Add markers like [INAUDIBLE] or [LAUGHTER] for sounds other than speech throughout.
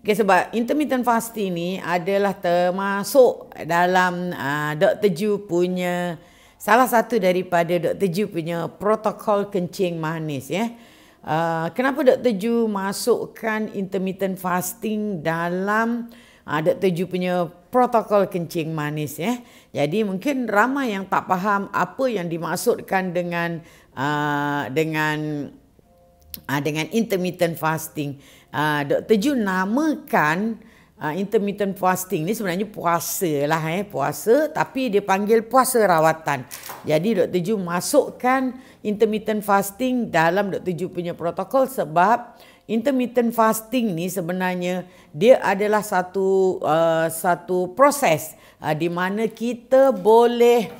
Okay, sebab intermittent fasting ni adalah termasuk dalam uh, ah, Dr. Ju punya salah satu daripada Dr. Ju punya protokol kencing manis ya. Uh, kenapa Dr. Ju masukkan intermittent fasting dalam uh, ah, Dr. Ju punya protokol kencing manis ya. Jadi mungkin ramai yang tak faham apa yang dimaksudkan dengan uh, dengan uh, dengan intermittent fasting uh, ah, Dr. Ju namakan uh, intermittent fasting ni sebenarnya puasa lah eh. Puasa tapi dia panggil puasa rawatan. Jadi Dr. Ju masukkan intermittent fasting dalam Dr. Ju punya protokol sebab intermittent fasting ni sebenarnya dia adalah satu uh, satu proses uh, di mana kita boleh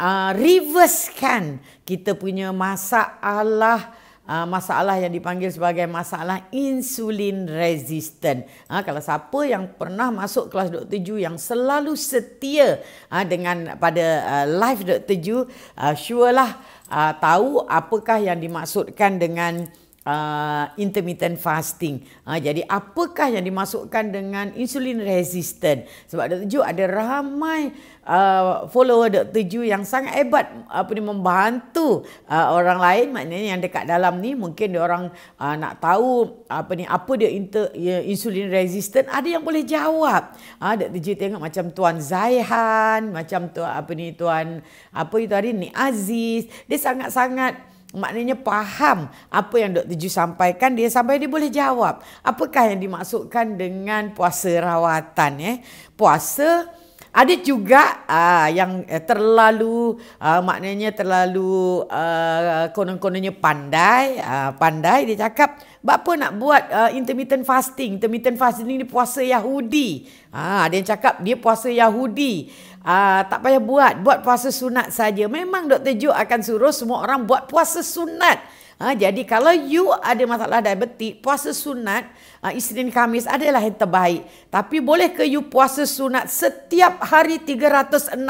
uh, reverse kan kita punya masalah uh, masalah yang dipanggil sebagai masalah insulin resistant. Uh, kalau siapa yang pernah masuk kelas Dr. Ju yang selalu setia uh, dengan pada uh, live Dr. Ju, uh, surelah uh, tahu apakah yang dimaksudkan dengan uh, intermittent fasting. Uh, jadi apakah yang dimasukkan dengan insulin resistant? Sebab Dr. Ju ada ramai uh, follower Dr. Ju yang sangat hebat apa ni membantu uh, orang lain maknanya yang dekat dalam ni mungkin dia orang uh, nak tahu apa ni apa dia inter, ya, insulin resistant ada yang boleh jawab. Ah Dr. Ju tengok macam tuan Zaihan, macam tu apa ni tuan apa itu hari ni Aziz, dia sangat-sangat maknanya faham apa yang Dr. Ju sampaikan dia sampai dia boleh jawab apakah yang dimaksudkan dengan puasa rawatan eh puasa ada juga uh, yang eh, terlalu uh, maknanya terlalu ah, konon-kononnya pandai uh, pandai dia cakap apa nak buat uh, intermittent fasting intermittent fasting ni puasa Yahudi uh, ada yang cakap dia puasa Yahudi Uh, tak payah buat, buat puasa sunat saja. Memang Dr. Ju akan suruh semua orang buat puasa sunat. Ha, jadi kalau you ada masalah diabetik, puasa sunat uh, Isnin Kamis adalah yang terbaik. Tapi boleh ke you puasa sunat setiap hari 360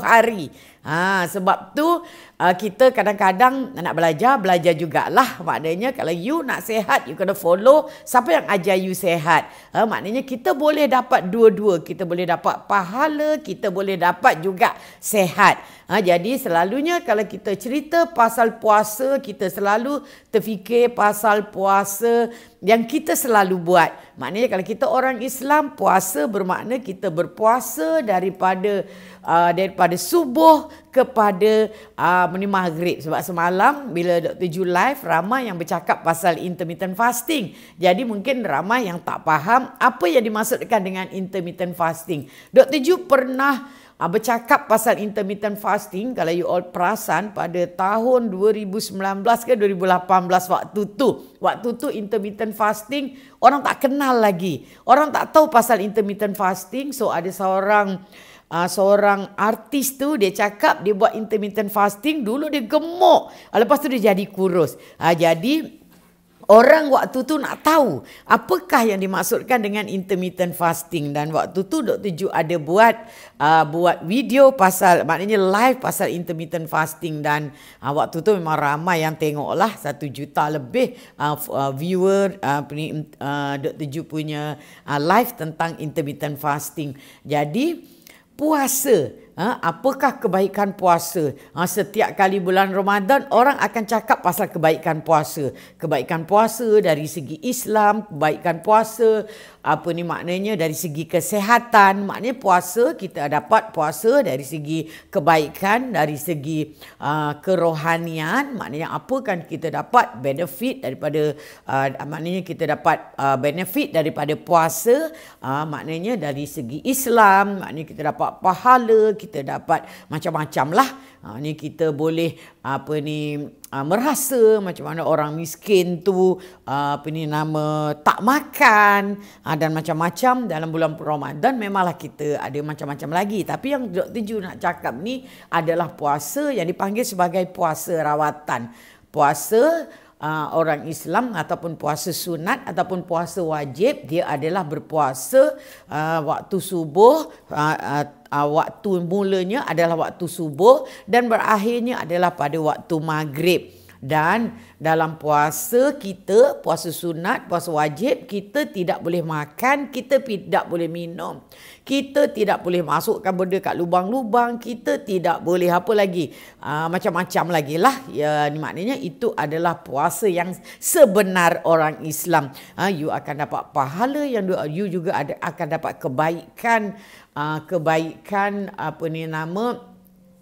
hari? Ha, sebab tu uh, kita kadang-kadang nak belajar, belajar jugalah. Maknanya kalau you nak sehat, you kena follow siapa yang ajar you sehat. Uh, maknanya kita boleh dapat dua-dua. Kita boleh dapat pahala, kita boleh dapat juga sehat. Uh, jadi selalunya kalau kita cerita pasal puasa, kita selalu terfikir pasal puasa yang kita selalu buat. Maknanya kalau kita orang Islam, puasa bermakna kita berpuasa daripada uh, daripada subuh kepada uh, ni maghrib sebab semalam bila Dr. Ju live ramai yang bercakap pasal intermittent fasting. Jadi mungkin ramai yang tak faham apa yang dimaksudkan dengan intermittent fasting. Dr. Ju pernah uh, bercakap pasal intermittent fasting kalau you all perasan pada tahun 2019 ke 2018 waktu tu. Waktu tu intermittent fasting orang tak kenal lagi. Orang tak tahu pasal intermittent fasting. So ada seorang uh, seorang artis tu dia cakap dia buat intermittent fasting dulu dia gemuk ah, lepas tu dia jadi kurus uh, jadi orang waktu tu nak tahu apakah yang dimaksudkan dengan intermittent fasting dan waktu tu Dr. Ju ada buat uh, buat video pasal maknanya live pasal intermittent fasting dan uh, waktu tu memang ramai yang tengok lah satu juta lebih uh, uh, viewer uh, uh, Dr. Ju punya uh, live tentang intermittent fasting jadi puasa. Ha, apakah kebaikan puasa? Ha, setiap kali bulan Ramadan, orang akan cakap pasal kebaikan puasa. Kebaikan puasa dari segi Islam, kebaikan puasa apa ni maknanya dari segi kesehatan maknanya puasa kita dapat puasa dari segi kebaikan dari segi uh, kerohanian maknanya apa kan kita dapat benefit daripada uh, maknanya kita dapat uh, benefit daripada puasa uh, maknanya dari segi Islam maknanya kita dapat pahala kita dapat macam-macam lah Ha, ni kita boleh apa ni uh, merasa macam mana orang miskin tu uh, apa ni nama tak makan uh, dan macam-macam dalam bulan Ramadan memanglah kita ada macam-macam lagi tapi yang Dr. Ju nak cakap ni adalah puasa yang dipanggil sebagai puasa rawatan puasa uh, orang Islam ataupun puasa sunat ataupun puasa wajib dia adalah berpuasa uh, waktu subuh uh, uh, Ah, waktu mulanya adalah waktu subuh dan berakhirnya adalah pada waktu maghrib. Dan dalam puasa kita, puasa sunat, puasa wajib, kita tidak boleh makan, kita tidak boleh minum kita tidak boleh masukkan benda kat lubang-lubang, kita tidak boleh apa lagi, ah, macam-macam lagi lah. Ya, maknanya itu adalah puasa yang sebenar orang Islam. Uh, you akan dapat pahala yang doa, you juga ada, akan dapat kebaikan, uh, kebaikan apa ni nama,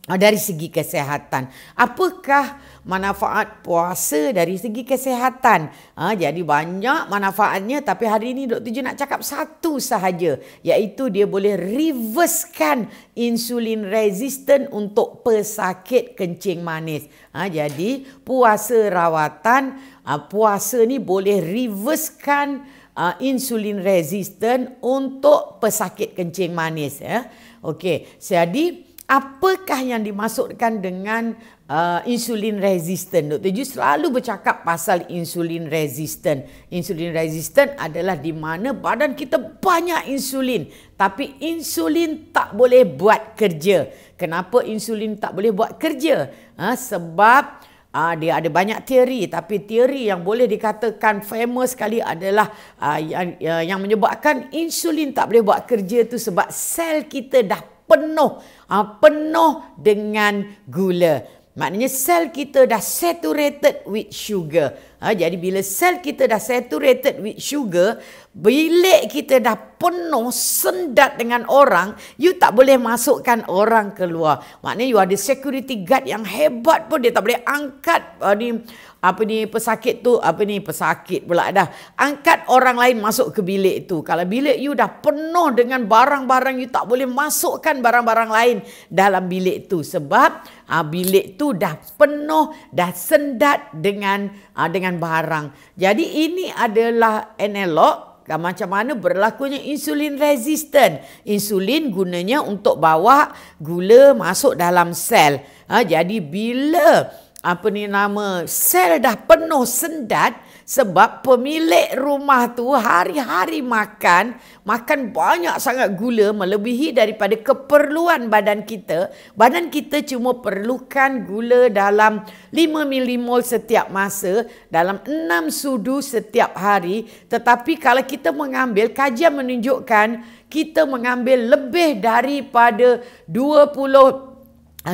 Ah, dari segi kesehatan. Apakah manfaat puasa dari segi kesehatan? Ha, ah, jadi banyak manfaatnya tapi hari ini Dr. Ju nak cakap satu sahaja. Iaitu dia boleh reversekan insulin resistant untuk pesakit kencing manis. Ha, jadi puasa rawatan, ha, puasa ni boleh reversekan ha, insulin resistant untuk pesakit kencing manis. Ya. Okey, jadi apakah yang dimasukkan dengan uh, insulin resisten? doktor you selalu bercakap pasal insulin resisten. insulin resisten adalah di mana badan kita banyak insulin tapi insulin tak boleh buat kerja kenapa insulin tak boleh buat kerja ha, sebab uh, dia ada banyak teori tapi teori yang boleh dikatakan famous sekali adalah uh, yang, uh, yang menyebabkan insulin tak boleh buat kerja itu sebab sel kita dah penuh ha, penuh dengan gula. Maknanya sel kita dah saturated with sugar. Ha, jadi bila sel kita dah saturated with sugar, bilik kita dah penuh sendat dengan orang, you tak boleh masukkan orang keluar. Maknanya you ada security guard yang hebat pun dia tak boleh angkat uh, ni apa ni pesakit tu apa ni pesakit pula dah angkat orang lain masuk ke bilik tu kalau bilik you dah penuh dengan barang-barang you tak boleh masukkan barang-barang lain dalam bilik tu sebab ha, bilik tu dah penuh dah sendat dengan ha, dengan barang jadi ini adalah analog ah, macam mana berlakunya insulin resistant. Insulin gunanya untuk bawa gula masuk dalam sel. Ha, jadi bila apa ni nama sel dah penuh sendat sebab pemilik rumah tu hari-hari makan makan banyak sangat gula melebihi daripada keperluan badan kita badan kita cuma perlukan gula dalam 5 milimol setiap masa dalam 6 sudu setiap hari tetapi kalau kita mengambil kajian menunjukkan kita mengambil lebih daripada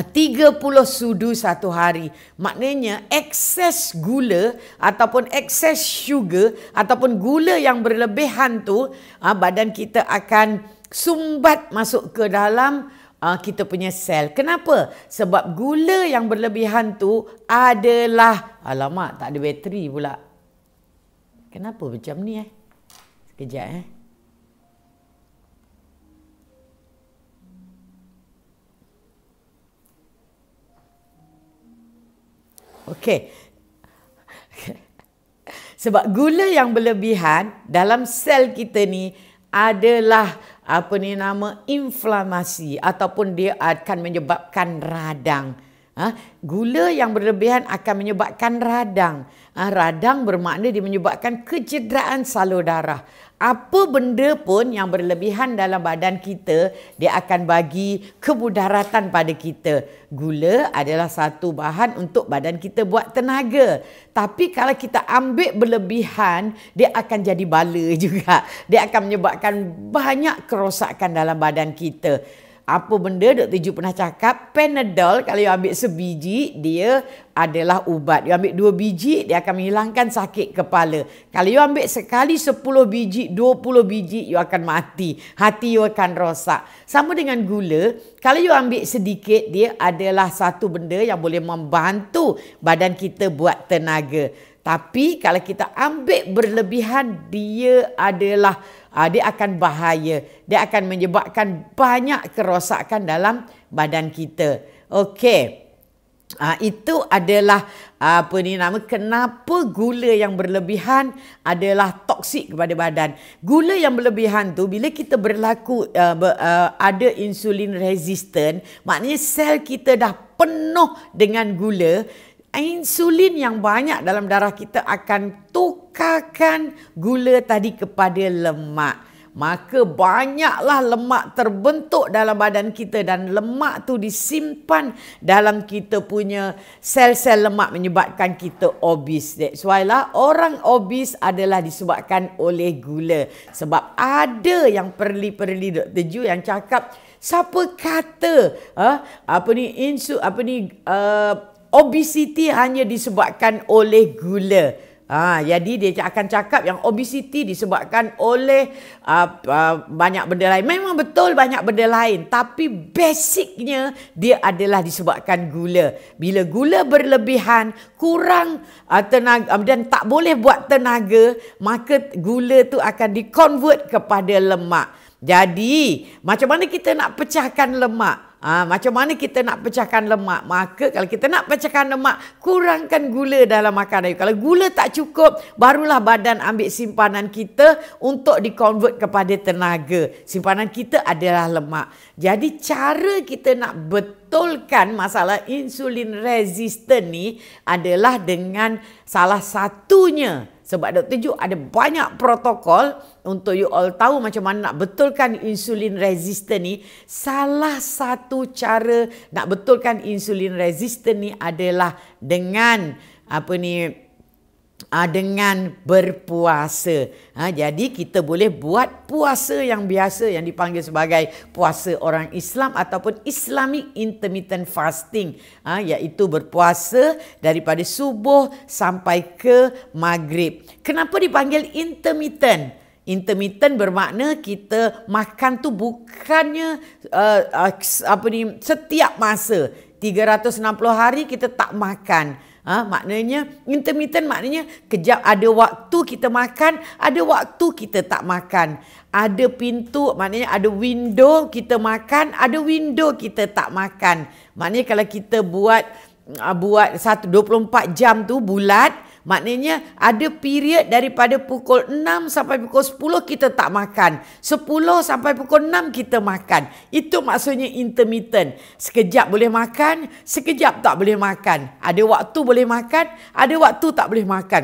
30 ah, sudu satu hari. Maknanya excess gula ataupun excess sugar ataupun gula yang berlebihan tu ah, badan kita akan sumbat masuk ke dalam ah, kita punya sel. Kenapa? Sebab gula yang berlebihan tu adalah alamak tak ada bateri pula. Kenapa macam ni eh? Sekejap eh. Okey. Sebab gula yang berlebihan dalam sel kita ni adalah apa ni nama inflamasi ataupun dia akan menyebabkan radang. Ha? Gula yang berlebihan akan menyebabkan radang. Ha? Radang bermakna dia menyebabkan kecederaan salur darah. Apa benda pun yang berlebihan dalam badan kita, dia akan bagi kemudaratan pada kita. Gula adalah satu bahan untuk badan kita buat tenaga. Tapi kalau kita ambil berlebihan, dia akan jadi bala [LAUGHS] juga. Dia akan menyebabkan banyak kerosakan dalam badan kita. Apa benda Dr. Ju pernah cakap, Panadol kalau you ambil sebiji, dia adalah ubat. You ambil dua biji, dia akan menghilangkan sakit kepala. Kalau you ambil sekali sepuluh biji, dua puluh biji, you akan mati. Hati you akan rosak. Sama dengan gula, kalau you ambil sedikit, dia adalah satu benda yang boleh membantu badan kita buat tenaga. Tapi kalau kita ambil berlebihan, dia adalah uh, dia akan bahaya. Dia akan menyebabkan banyak kerosakan dalam badan kita. Okey. Uh, itu adalah apa ni nama kenapa gula yang berlebihan adalah toksik kepada badan. Gula yang berlebihan tu bila kita berlaku uh, ah, ber, uh, ada insulin resistant, maknanya sel kita dah penuh dengan gula insulin yang banyak dalam darah kita akan tukarkan gula tadi kepada lemak. Maka banyaklah lemak terbentuk dalam badan kita dan lemak tu disimpan dalam kita punya sel-sel lemak menyebabkan kita obes. That's why lah orang obes adalah disebabkan oleh gula. Sebab ada yang perli-perli Dr. Ju yang cakap siapa kata ha, apa ni insu apa ni uh, obesiti hanya disebabkan oleh gula. Ha, jadi dia akan cakap yang obesiti disebabkan oleh uh, uh, banyak benda lain. Memang betul banyak benda lain. Tapi basicnya dia adalah disebabkan gula. Bila gula berlebihan, kurang uh, tenaga um, dan tak boleh buat tenaga, maka gula tu akan dikonvert kepada lemak. Jadi macam mana kita nak pecahkan lemak? Ha, macam mana kita nak pecahkan lemak? Maka kalau kita nak pecahkan lemak, kurangkan gula dalam makanan. Kalau gula tak cukup, barulah badan ambil simpanan kita untuk dikonvert kepada tenaga. Simpanan kita adalah lemak. Jadi cara kita nak betulkan masalah insulin resisten ni adalah dengan salah satunya sebab Dr. Ju ada banyak protokol untuk you all tahu macam mana nak betulkan insulin resistor ni. Salah satu cara nak betulkan insulin resistor ni adalah dengan apa ni Ah, dengan berpuasa. Ha, jadi kita boleh buat puasa yang biasa yang dipanggil sebagai puasa orang Islam ataupun Islamic intermittent fasting, ha, iaitu berpuasa daripada subuh sampai ke maghrib. Kenapa dipanggil intermittent? Intermittent bermakna kita makan tu bukannya uh, uh, apa ni setiap masa 360 hari kita tak makan. Ha, maknanya intermittent maknanya kejap ada waktu kita makan, ada waktu kita tak makan. Ada pintu maknanya ada window kita makan, ada window kita tak makan. Maknanya kalau kita buat ha, buat 1 24 jam tu bulat Maknanya ada period daripada pukul 6 sampai pukul 10 kita tak makan. 10 sampai pukul 6 kita makan. Itu maksudnya intermittent. Sekejap boleh makan, sekejap tak boleh makan. Ada waktu boleh makan, ada waktu tak boleh makan.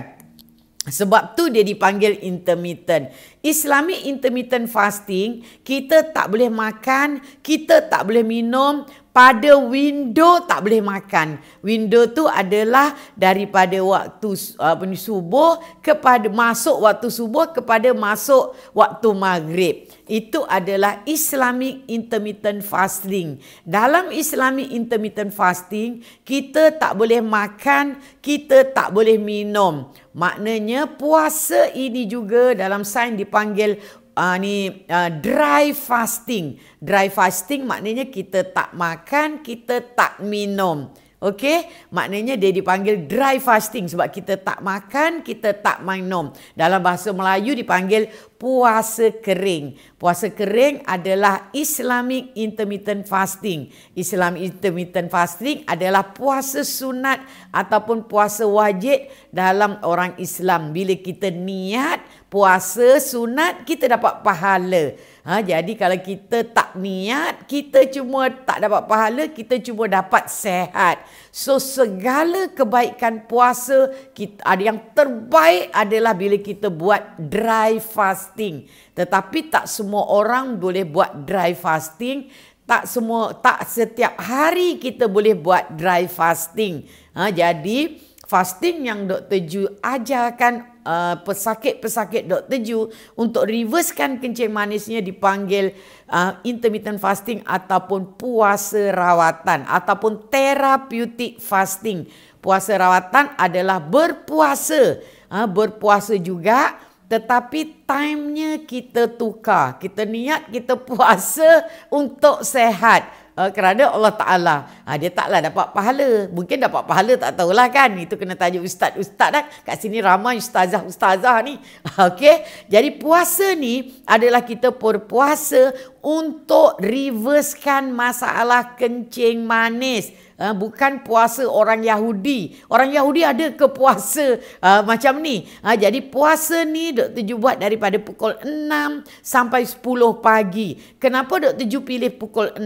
Sebab tu dia dipanggil intermittent. Islamic intermittent fasting, kita tak boleh makan, kita tak boleh minum, pada window tak boleh makan. Window tu adalah daripada waktu apa ni subuh kepada masuk waktu subuh kepada masuk waktu maghrib. Itu adalah Islamic intermittent fasting. Dalam Islamic intermittent fasting, kita tak boleh makan, kita tak boleh minum. Maknanya puasa ini juga dalam sains dipanggil uh, ni uh, dry fasting. Dry fasting maknanya kita tak makan, kita tak minum. Okey, maknanya dia dipanggil dry fasting sebab kita tak makan, kita tak minum. Dalam bahasa Melayu dipanggil puasa kering. Puasa kering adalah Islamic intermittent fasting. Islam intermittent fasting adalah puasa sunat ataupun puasa wajib dalam orang Islam. Bila kita niat puasa sunat, kita dapat pahala. Ha, jadi kalau kita tak niat, kita cuma tak dapat pahala, kita cuma dapat sehat. So segala kebaikan puasa, kita, ada yang terbaik adalah bila kita buat dry fasting. Tetapi tak semua orang boleh buat dry fasting. Tak semua, tak setiap hari kita boleh buat dry fasting. Ha, jadi fasting yang Dr. Ju ajarkan uh, pesakit-pesakit Dr. Ju untuk reversekan kencing manisnya dipanggil uh, intermittent fasting ataupun puasa rawatan ataupun therapeutic fasting. Puasa rawatan adalah berpuasa, uh, berpuasa juga tetapi timenya kita tukar. Kita niat kita puasa untuk sehat uh, kerana Allah Ta'ala ha, dia taklah dapat pahala mungkin dapat pahala tak tahulah kan itu kena tanya ustaz-ustaz lah kat sini ramai ustazah-ustazah ni [LAUGHS] okay? jadi puasa ni adalah kita berpuasa untuk reversekan masalah kencing manis uh, bukan puasa orang Yahudi. Orang Yahudi ada ke puasa uh, ha, macam ni. Uh, jadi puasa ni Dr. Ju buat daripada pukul 6 sampai 10 pagi. Kenapa Dr. Ju pilih pukul 6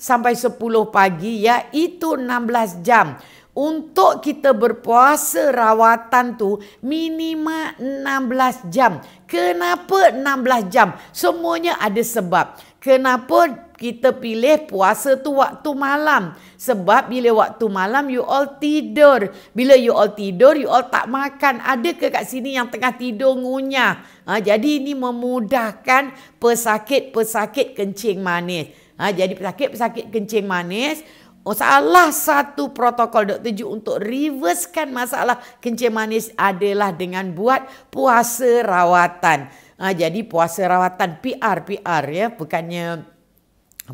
sampai 10 pagi? Iaitu ya, 16 jam. Untuk kita berpuasa rawatan tu minima 16 jam. Kenapa 16 jam? Semuanya ada sebab. Kenapa kita pilih puasa tu waktu malam. Sebab bila waktu malam you all tidur. Bila you all tidur, you all tak makan. Ada ke kat sini yang tengah tidur ngunyah? Ha, jadi ini memudahkan pesakit-pesakit kencing manis. Ha, jadi pesakit-pesakit kencing manis. Oh, salah satu protokol Dr. Ju untuk reversekan masalah kencing manis adalah dengan buat puasa rawatan. Ha, jadi puasa rawatan PR, PR ya. Bukannya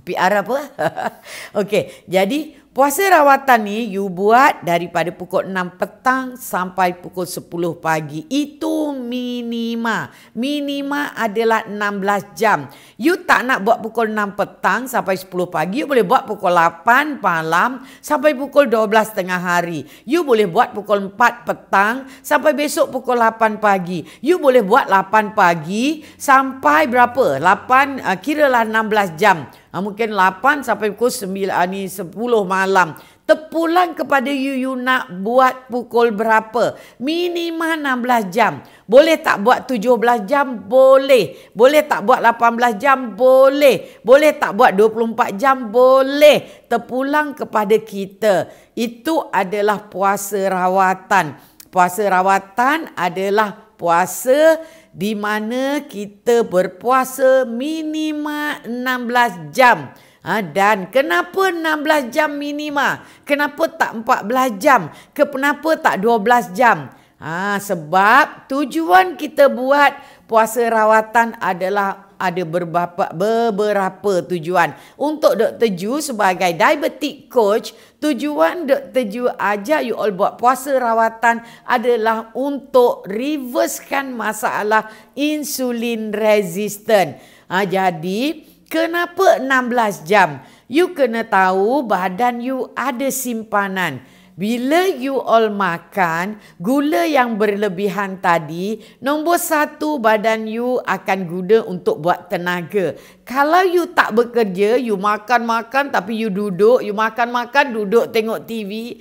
PR apa? Lah. [LAUGHS] Okey, jadi puasa rawatan ni you buat daripada pukul 6 petang sampai pukul 10 pagi. Itu minima. Minima adalah 16 jam. You tak nak buat pukul 6 petang sampai 10 pagi. You boleh buat pukul 8 malam sampai pukul 12 tengah hari. You boleh buat pukul 4 petang sampai besok pukul 8 pagi. You boleh buat 8 pagi sampai berapa? 8, uh, kiralah 16 jam. Ah, mungkin 8 sampai pukul 9, uh, ah, ni 10 malam terpulang kepada you, you nak buat pukul berapa? Minima 16 jam. Boleh tak buat 17 jam? Boleh. Boleh tak buat 18 jam? Boleh. Boleh tak buat 24 jam? Boleh. Terpulang kepada kita. Itu adalah puasa rawatan. Puasa rawatan adalah puasa di mana kita berpuasa minima 16 jam. Ha, dan kenapa 16 jam minima? Kenapa tak 14 jam? Kenapa tak 12 jam? Ha, sebab tujuan kita buat puasa rawatan adalah ada beberapa, beberapa tujuan. Untuk Dr. Ju sebagai diabetic coach, tujuan Dr. Ju ajak you all buat puasa rawatan adalah untuk reversekan masalah insulin resistant. Ha, jadi, Kenapa 16 jam? You kena tahu badan you ada simpanan. Bila you all makan, gula yang berlebihan tadi, nombor satu badan you akan guna untuk buat tenaga. Kalau you tak bekerja, you makan-makan tapi you duduk, you makan-makan duduk tengok TV,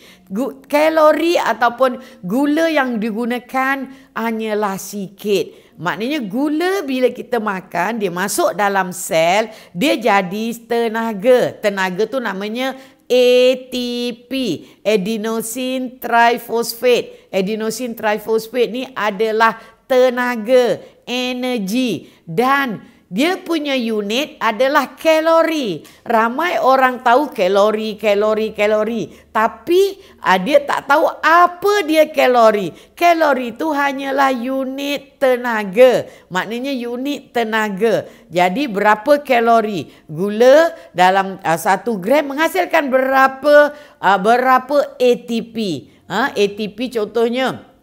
kalori ataupun gula yang digunakan hanyalah sikit. Maknanya gula bila kita makan dia masuk dalam sel, dia jadi tenaga. Tenaga tu namanya ATP, adenosin triphosphate. adenosin triphosphate ni adalah tenaga, energy dan dia punya unit adalah kalori. Ramai orang tahu kalori, kalori, kalori. Tapi ah, dia tak tahu apa dia kalori. Kalori itu hanyalah unit tenaga. Maknanya unit tenaga. Jadi berapa kalori? Gula dalam ah, satu gram menghasilkan berapa ah, berapa ATP. ATP contohnya...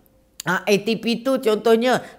Ha, ah, ATP tu contohnya 500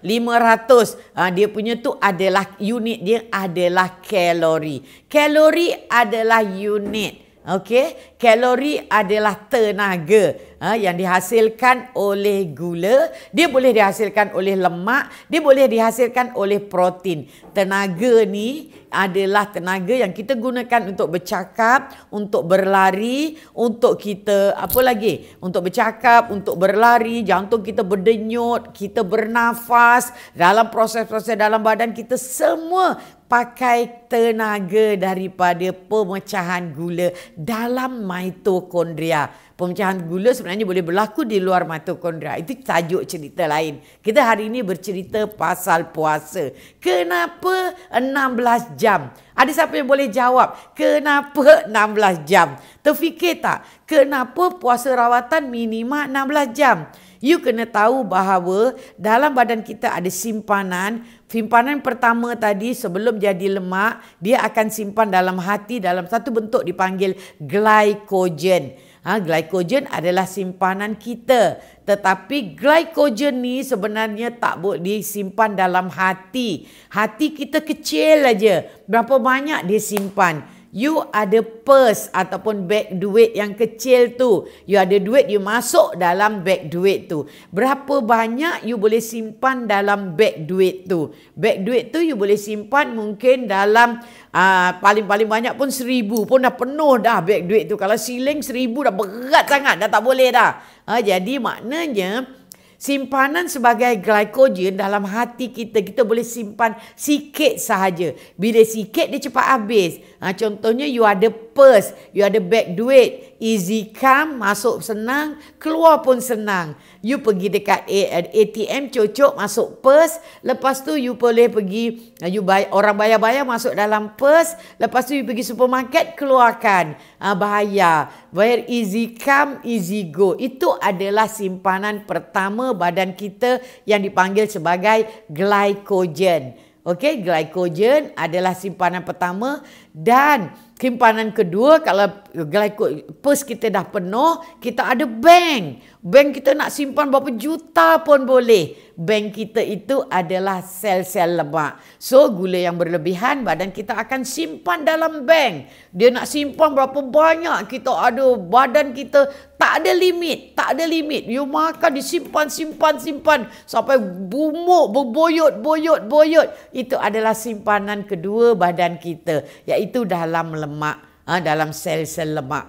ha, ah, dia punya tu adalah unit dia adalah kalori. Kalori adalah unit. okay? kalori adalah tenaga ha, yang dihasilkan oleh gula, dia boleh dihasilkan oleh lemak, dia boleh dihasilkan oleh protein. Tenaga ni adalah tenaga yang kita gunakan untuk bercakap, untuk berlari, untuk kita apa lagi? Untuk bercakap, untuk berlari, jantung kita berdenyut, kita bernafas, dalam proses-proses dalam badan kita semua pakai tenaga daripada pemecahan gula dalam mitokondria. Pemecahan gula sebenarnya boleh berlaku di luar mitokondria. Itu tajuk cerita lain. Kita hari ini bercerita pasal puasa. Kenapa 16 jam jam. Ada siapa yang boleh jawab kenapa 16 jam? Terfikir tak kenapa puasa rawatan minima 16 jam? You kena tahu bahawa dalam badan kita ada simpanan. Simpanan pertama tadi sebelum jadi lemak, dia akan simpan dalam hati dalam satu bentuk dipanggil glycogen. Ha, glycogen adalah simpanan kita. Tetapi glikogen ni sebenarnya tak boleh disimpan dalam hati. Hati kita kecil aja. Berapa banyak dia simpan? you ada purse ataupun bag duit yang kecil tu. You ada duit, you masuk dalam bag duit tu. Berapa banyak you boleh simpan dalam bag duit tu. Bag duit tu you boleh simpan mungkin dalam uh, paling-paling banyak pun seribu. Pun dah penuh dah bag duit tu. Kalau siling seribu dah berat sangat, dah tak boleh dah. Uh, jadi maknanya... Simpanan sebagai glikogen dalam hati kita, kita boleh simpan sikit sahaja. Bila sikit, dia cepat habis. Ha, contohnya, you ada purse, you ada bag duit, easy come, masuk senang, keluar pun senang. You pergi dekat ATM, eh, cocok, masuk purse. Lepas tu you boleh pergi, eh, you bayar, orang bayar-bayar masuk dalam purse. Lepas tu you pergi supermarket, keluarkan. Ah, bahaya. Where easy come, easy go. Itu adalah simpanan pertama badan kita yang dipanggil sebagai glycogen. Okay, glycogen adalah simpanan pertama dan simpanan kedua kalau glycol pos kita dah penuh, kita ada bank. Bank kita nak simpan berapa juta pun boleh. Bank kita itu adalah sel-sel lemak. So gula yang berlebihan badan kita akan simpan dalam bank. Dia nak simpan berapa banyak kita ada badan kita tak ada limit, tak ada limit. You makan disimpan simpan simpan sampai bumuk berboyot boyot boyot. Itu adalah simpanan kedua badan kita iaitu dalam lemak ha, dalam sel-sel lemak.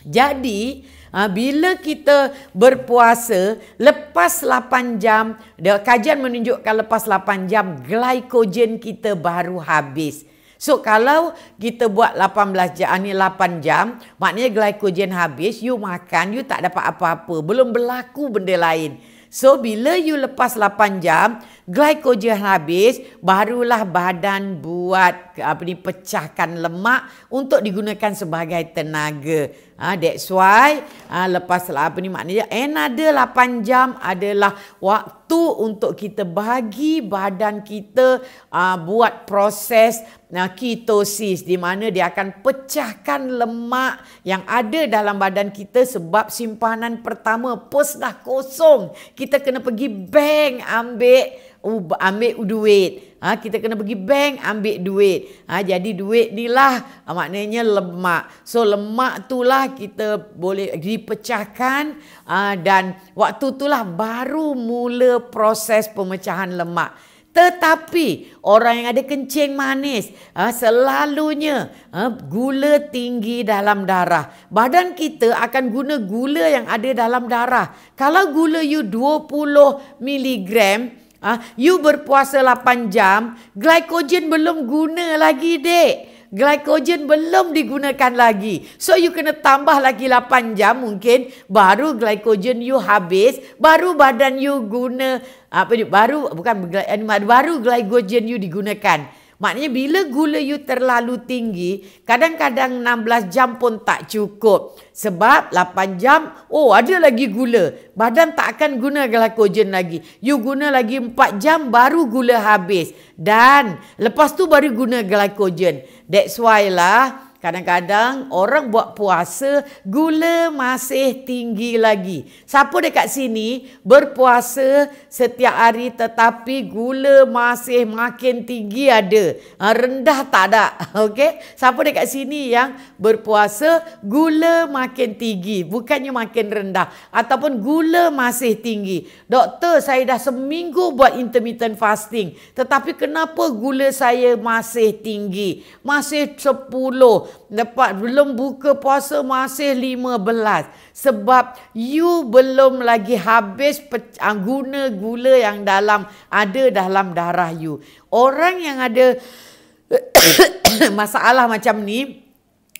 Jadi ha, bila kita berpuasa lepas 8 jam, kajian menunjukkan lepas 8 jam glikogen kita baru habis. So kalau kita buat 18 jam ah, ni 8 jam, maknanya glikogen habis, you makan, you tak dapat apa-apa, belum berlaku benda lain. So bila you lepas 8 jam, glikogen habis barulah badan buat apa ni pecahkan lemak untuk digunakan sebagai tenaga ha, that's why ha, lepas lah, apa ni maknanya another 8 jam adalah waktu untuk kita bagi badan kita ha, buat proses ha, ketosis di mana dia akan pecahkan lemak yang ada dalam badan kita sebab simpanan pertama pos dah kosong kita kena pergi bank ambil uh, ambil duit. Ha, kita kena pergi bank ambil duit. Ha, jadi duit ni lah ha, maknanya lemak. So lemak tu lah kita boleh dipecahkan uh, dan waktu tu lah baru mula proses pemecahan lemak. Tetapi orang yang ada kencing manis ha, selalunya gula tinggi dalam darah. Badan kita akan guna gula yang ada dalam darah. Kalau gula you 20 miligram, Ah, ha? you berpuasa 8 jam, glycogen belum guna lagi, Dek. Glycogen belum digunakan lagi. So you kena tambah lagi 8 jam mungkin baru glycogen you habis, baru badan you guna apa baru bukan baru glycogen you digunakan. Maknanya bila gula you terlalu tinggi, kadang-kadang 16 jam pun tak cukup. Sebab 8 jam, oh ada lagi gula. Badan tak akan guna glycogen lagi. You guna lagi 4 jam baru gula habis. Dan lepas tu baru guna glycogen. That's why lah, Kadang-kadang orang buat puasa, gula masih tinggi lagi. Siapa dekat sini berpuasa setiap hari tetapi gula masih makin tinggi ada? Ha, rendah tak ada? [LAUGHS] okay? Siapa dekat sini yang berpuasa, gula makin tinggi, bukannya makin rendah ataupun gula masih tinggi? Doktor, saya dah seminggu buat intermittent fasting, tetapi kenapa gula saya masih tinggi? Masih sepuluh lepas belum buka puasa masih 15 sebab you belum lagi habis ah, guna gula yang dalam ada dalam darah you orang yang ada [COUGHS] masalah macam ni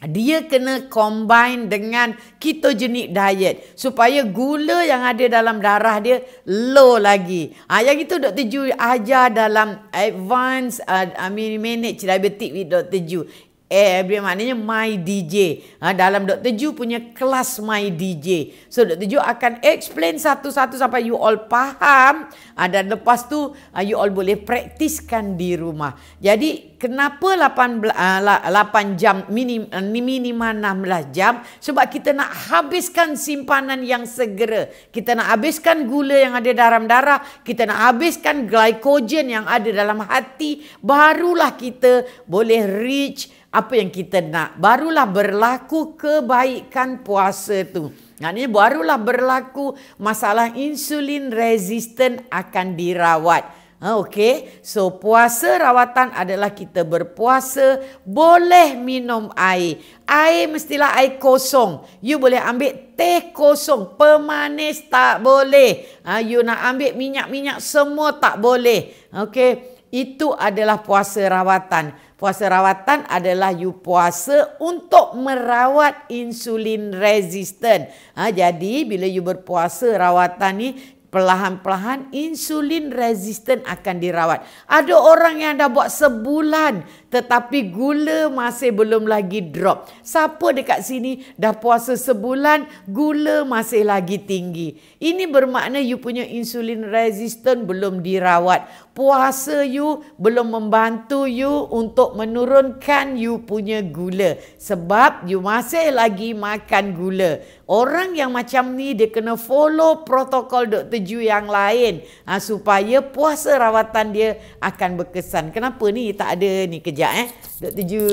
dia kena combine dengan ketogenic diet supaya gula yang ada dalam darah dia low lagi. Ha, yang itu Dr. Ju ajar dalam advance uh, I mean, manage diabetes with Dr. Ju every eh, maknanya my DJ ha, dalam Dr. Ju punya kelas my DJ so Dr. Ju akan explain satu-satu sampai you all faham ha, dan lepas tu ha, you all boleh praktiskan di rumah jadi kenapa 8, 8 ha, jam minim, minima 16 jam sebab kita nak habiskan simpanan yang segera kita nak habiskan gula yang ada dalam darah kita nak habiskan glycogen yang ada dalam hati barulah kita boleh reach apa yang kita nak. Barulah berlaku kebaikan puasa tu. Ini barulah berlaku masalah insulin resistant akan dirawat. Ha, okay. So puasa rawatan adalah kita berpuasa boleh minum air. Air mestilah air kosong. You boleh ambil teh kosong. Pemanis tak boleh. Ha, you nak ambil minyak-minyak semua tak boleh. Okay. Itu adalah puasa rawatan. Puasa rawatan adalah you puasa untuk merawat insulin resistant. Ha, jadi bila you berpuasa rawatan ni pelahan pelahan insulin resistant akan dirawat. Ada orang yang dah buat sebulan tetapi gula masih belum lagi drop. Siapa dekat sini dah puasa sebulan, gula masih lagi tinggi. Ini bermakna you punya insulin resistant belum dirawat. Puasa you belum membantu you untuk menurunkan you punya gula. Sebab you masih lagi makan gula. Orang yang macam ni dia kena follow protokol Dr. Ju yang lain. Ha, supaya puasa rawatan dia akan berkesan. Kenapa ni tak ada ni kejadian? Sekejap eh. Dr. Ju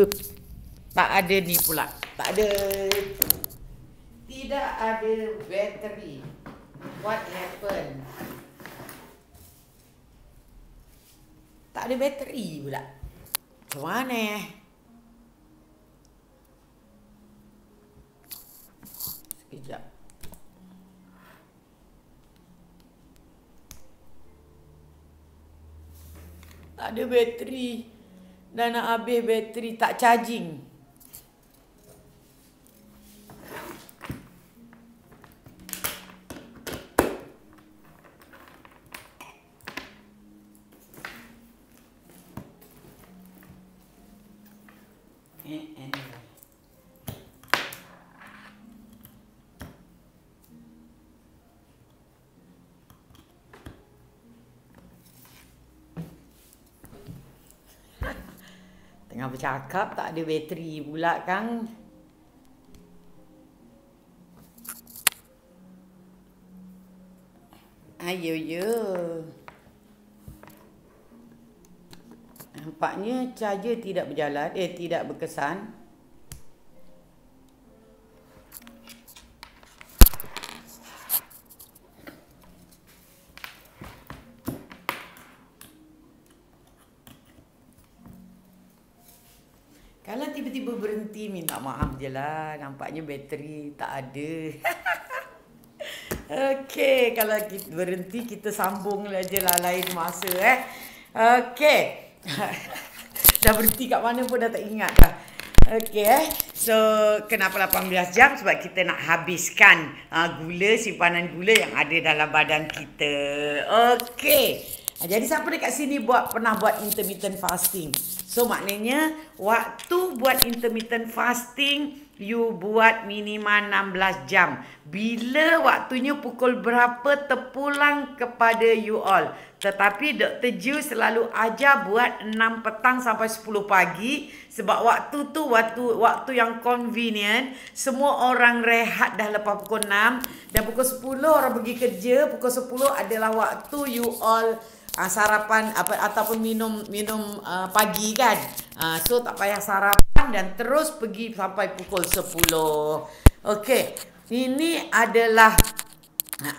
tak ada ni pula. Tak ada. Tidak ada bateri. What happened? Tak ada bateri pula. Macam mana eh? Sekejap. Tak ada bateri dah nak habis bateri tak charging. bercakap tak ada bateri pula kang. Ayo yo. Nampaknya charger tidak berjalan, eh tidak berkesan. Kalau tiba-tiba berhenti, minta maaf je lah. Nampaknya bateri tak ada. [LAUGHS] Okey, kalau kita berhenti kita sambung aja lah lain masa eh. Okey. [LAUGHS] dah berhenti kat mana pun dah tak ingat dah. Okey eh. So, kenapa 18 jam? Sebab kita nak habiskan ha, gula, simpanan gula yang ada dalam badan kita. Okey. Jadi siapa dekat sini buat pernah buat intermittent fasting? So maknanya waktu buat intermittent fasting you buat minima 16 jam. Bila waktunya pukul berapa terpulang kepada you all. Tetapi Dr. Ju selalu ajar buat 6 petang sampai 10 pagi sebab waktu tu waktu waktu yang convenient. Semua orang rehat dah lepas pukul 6 dan pukul 10 orang pergi kerja, pukul 10 adalah waktu you all uh, sarapan apa ataupun minum minum uh, pagi kan. Uh, so tak payah sarapan dan terus pergi sampai pukul 10. Okey. Ini adalah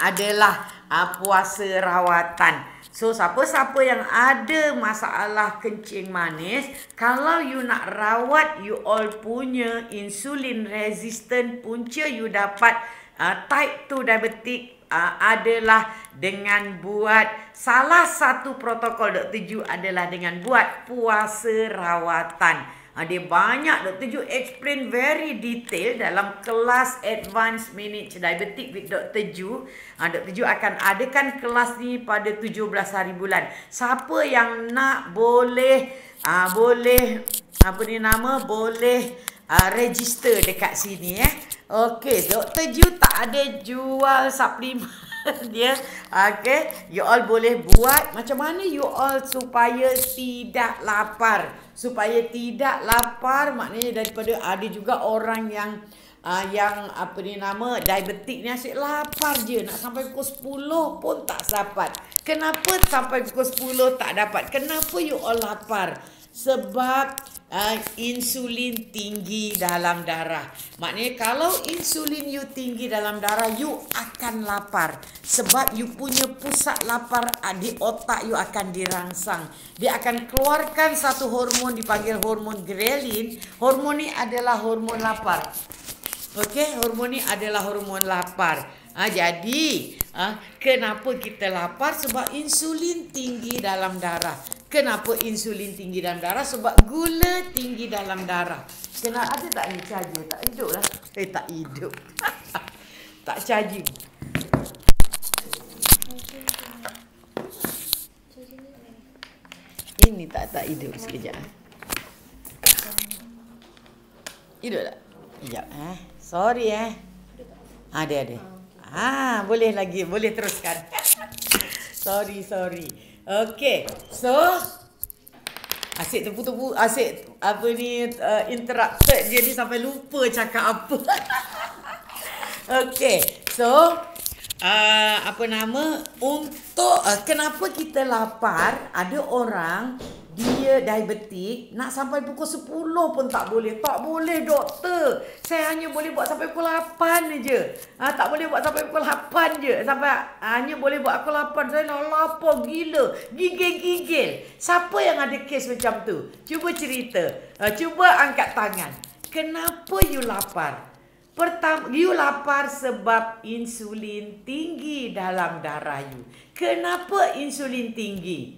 adalah uh, puasa rawatan. So siapa-siapa yang ada masalah kencing manis, kalau you nak rawat you all punya insulin resistant punca you dapat uh, type 2 diabetic uh, adalah dengan buat salah satu protokol Dr. Ju adalah dengan buat puasa rawatan. Ada ah, banyak Dr. Ju explain very detail dalam kelas Advanced Manage Diabetic with Dr. Ju. Dr. Ju akan adakan kelas ni pada 17 hari bulan. Siapa yang nak boleh, uh, boleh apa ni nama, boleh uh, register dekat sini eh. Ya. Okay, Dr. Ju tak ada jual suplemen dia. [LAUGHS] Ya. Okay, you all boleh buat macam mana you all supaya tidak lapar. Supaya tidak lapar maknanya daripada ada juga orang yang uh, yang apa ni nama diabetik ni asyik lapar je nak sampai pukul 10 pun tak dapat. Kenapa sampai pukul 10 tak dapat? Kenapa you all lapar? sebab uh, insulin tinggi dalam darah. Maknanya kalau insulin you tinggi dalam darah, you akan lapar. Sebab you punya pusat lapar ah, di otak you akan dirangsang. Dia akan keluarkan satu hormon dipanggil hormon ghrelin. Hormon ni adalah hormon lapar. Okey, hormon ni adalah hormon lapar. ha, jadi, ha, kenapa kita lapar sebab insulin tinggi dalam darah kenapa insulin tinggi dalam darah sebab gula tinggi dalam darah kena ada tak ni charger tak hidup lah eh tak hidup [LAUGHS] tak charging ini tak tak hidup sekejap eh. hidup tak? sekejap eh sorry eh ada ada ah boleh lagi boleh teruskan [LAUGHS] sorry sorry Okay, so asyik tepu-tepu asyik apa ni uh, interrupted dia ni sampai lupa cakap apa. [LAUGHS] okay, so uh, apa nama untuk uh, kenapa kita lapar? Ada orang dia diabetik nak sampai pukul 10 pun tak boleh. Tak boleh doktor. Saya hanya boleh buat sampai pukul 8 je. Ha, tak boleh buat sampai pukul 8 je. Sampai ha, hanya boleh buat pukul 8. Saya nak lapar gila. Gigil-gigil. Siapa yang ada kes macam tu? Cuba cerita. Ha, cuba angkat tangan. Kenapa you lapar? Pertama, you lapar sebab insulin tinggi dalam darah you. Kenapa insulin tinggi? Tinggi.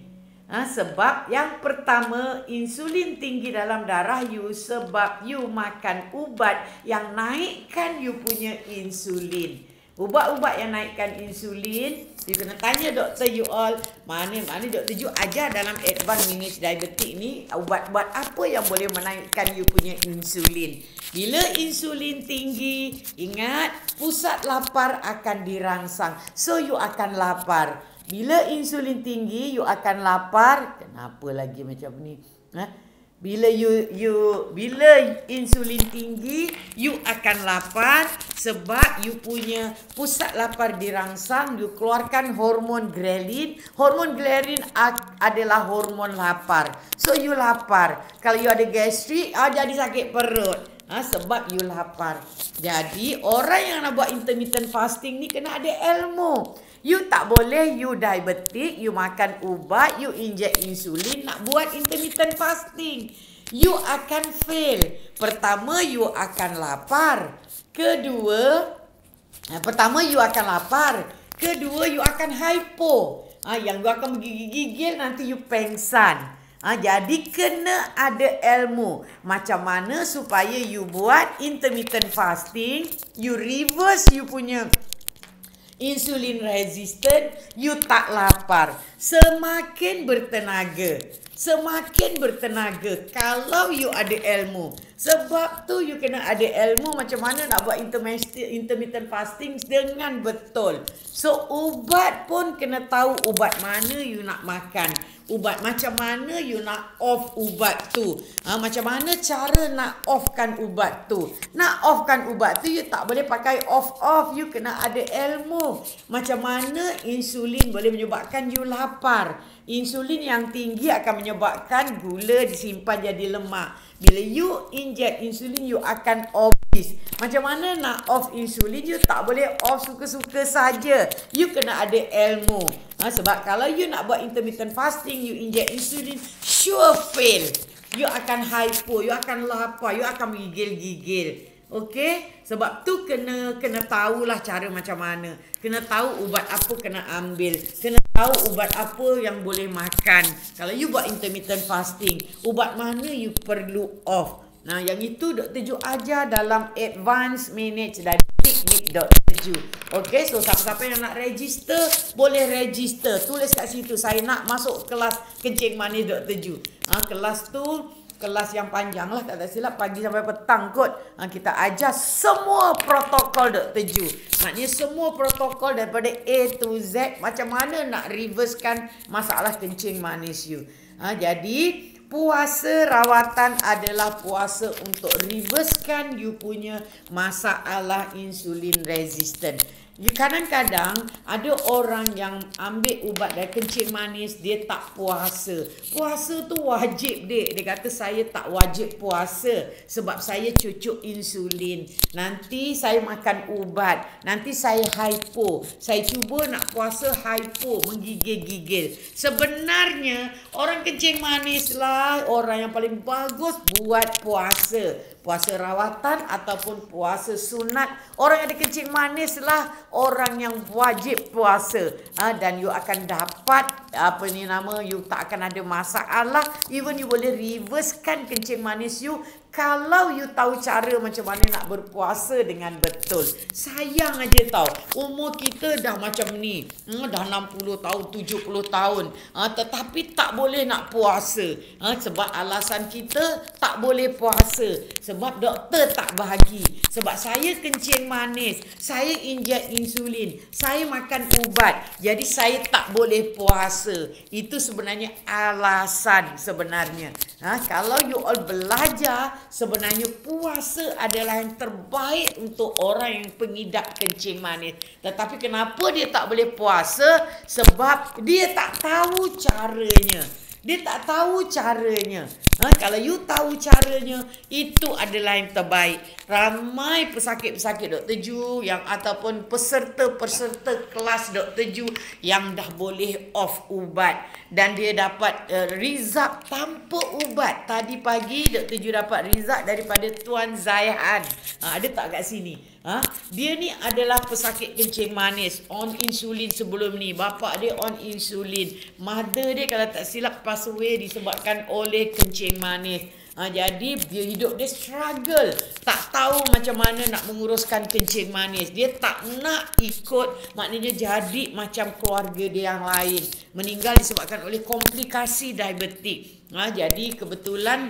Ha, sebab yang pertama insulin tinggi dalam darah you sebab you makan ubat yang naikkan you punya insulin. Ubat-ubat yang naikkan insulin, you kena tanya doktor you all, mana mana doktor you ajar dalam advanced manage diabetic ni ubat-ubat apa yang boleh menaikkan you punya insulin. Bila insulin tinggi, ingat pusat lapar akan dirangsang. So you akan lapar. Bila insulin tinggi, you akan lapar. Kenapa lagi macam ni? Ha? Bila you you bila insulin tinggi, you akan lapar sebab you punya pusat lapar dirangsang, you keluarkan hormon ghrelin. Hormon ghrelin adalah hormon lapar. So you lapar. Kalau you ada gastrik, ah jadi sakit perut. Ha, sebab you lapar. Jadi orang yang nak buat intermittent fasting ni kena ada ilmu. You tak boleh you diabetic, you makan ubat, you inject insulin, nak buat intermittent fasting. You akan fail. Pertama, you akan lapar. Kedua, eh, pertama you akan lapar. Kedua, you akan hypo. Ah, ha, yang you akan gigil-gigil nanti you pengsan. Ah, ha, jadi kena ada ilmu macam mana supaya you buat intermittent fasting, you reverse you punya insulin resistant, you tak lapar, semakin bertenaga semakin bertenaga kalau you ada ilmu. Sebab tu you kena ada ilmu macam mana nak buat intermittent fasting dengan betul. So ubat pun kena tahu ubat mana you nak makan. Ubat macam mana you nak off ubat tu. Ha, macam mana cara nak offkan ubat tu. Nak offkan ubat tu you tak boleh pakai off-off. You kena ada ilmu. Macam mana insulin boleh menyebabkan you lapar. Insulin yang tinggi akan menyebabkan gula disimpan jadi lemak. Bila you inject insulin, you akan obes. Macam mana nak off insulin? You tak boleh off suka-suka saja. You kena ada ilmu. Ha, sebab kalau you nak buat intermittent fasting, you inject insulin, sure fail. You akan hypo, you akan lapar, you akan gigil-gigil. Okey? Sebab tu kena kena tahulah cara macam mana. Kena tahu ubat apa kena ambil. Kena tahu ubat apa yang boleh makan. Kalau you buat intermittent fasting, ubat mana you perlu off. Nah, yang itu Dr. Ju ajar dalam advance manage dan Fitbit Dr. Ju. Okey, so siapa-siapa yang nak register, boleh register. Tulis kat situ, saya nak masuk kelas kencing manis Dr. Ju. Ha, kelas tu kelas yang panjang lah tak ada silap pagi sampai petang kot ha, kita ajar semua protokol dok Ju maknanya semua protokol daripada A to Z macam mana nak reversekan masalah kencing manis you ha, jadi puasa rawatan adalah puasa untuk reversekan you punya masalah insulin resistant Kadang-kadang ada orang yang ambil ubat dari kencing manis dia tak puasa. Puasa tu wajib dek. Dia kata saya tak wajib puasa sebab saya cucuk insulin. Nanti saya makan ubat, nanti saya hypo. Saya cuba nak puasa hypo menggigil-gigil. Sebenarnya orang kencing manislah orang yang paling bagus buat puasa puasa rawatan ataupun puasa sunat. Orang yang ada kencing manis lah orang yang wajib puasa. Ha, dan you akan dapat apa ni nama, you tak akan ada masalah. Even you boleh reversekan kencing manis you kalau you tahu cara macam mana nak berpuasa dengan betul sayang aja tau umur kita dah macam ni ha, dah 60 tahun 70 tahun ha, tetapi tak boleh nak puasa ha, sebab alasan kita tak boleh puasa sebab doktor tak bahagi sebab saya kencing manis saya injek insulin saya makan ubat jadi saya tak boleh puasa itu sebenarnya alasan sebenarnya kalau you all belajar sebenarnya puasa adalah yang terbaik untuk orang yang pengidap kencing manis. Tetapi kenapa dia tak boleh puasa? Sebab dia tak tahu caranya. Dia tak tahu caranya. Ha, kalau you tahu caranya, itu adalah yang terbaik. Ramai pesakit-pesakit Dr. Ju yang ataupun peserta-peserta kelas Dr. Ju yang dah boleh off ubat. Dan dia dapat uh, result tanpa ubat. Tadi pagi Dr. Ju dapat result daripada Tuan Zaihan. Ha, ada tak kat sini? Ha? Dia ni adalah pesakit kencing manis. On insulin sebelum ni. Bapa dia on insulin. Mother dia kalau tak silap pass away disebabkan oleh kencing manis. Ha, jadi dia hidup dia struggle Tak tahu macam mana nak menguruskan kencing manis Dia tak nak ikut Maknanya jadi macam keluarga dia yang lain Meninggal disebabkan oleh komplikasi diabetik ha, Jadi kebetulan